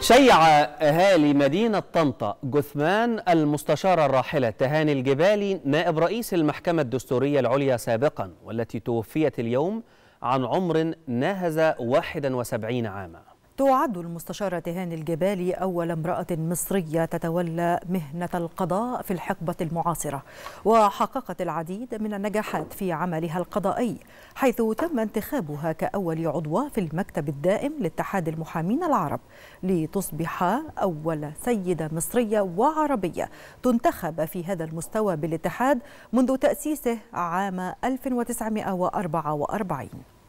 شيع أهالي مدينة طنطا جثمان المستشارة الراحلة تهاني الجبالي نائب رئيس المحكمة الدستورية العليا سابقا والتي توفيت اليوم عن عمر ناهز 71 عاما تعد المستشارة هاني الجبالي أول امرأة مصرية تتولى مهنة القضاء في الحقبة المعاصرة وحققت العديد من النجاحات في عملها القضائي حيث تم انتخابها كأول عضوة في المكتب الدائم لاتحاد المحامين العرب لتصبح أول سيدة مصرية وعربية تنتخب في هذا المستوى بالاتحاد منذ تأسيسه عام 1944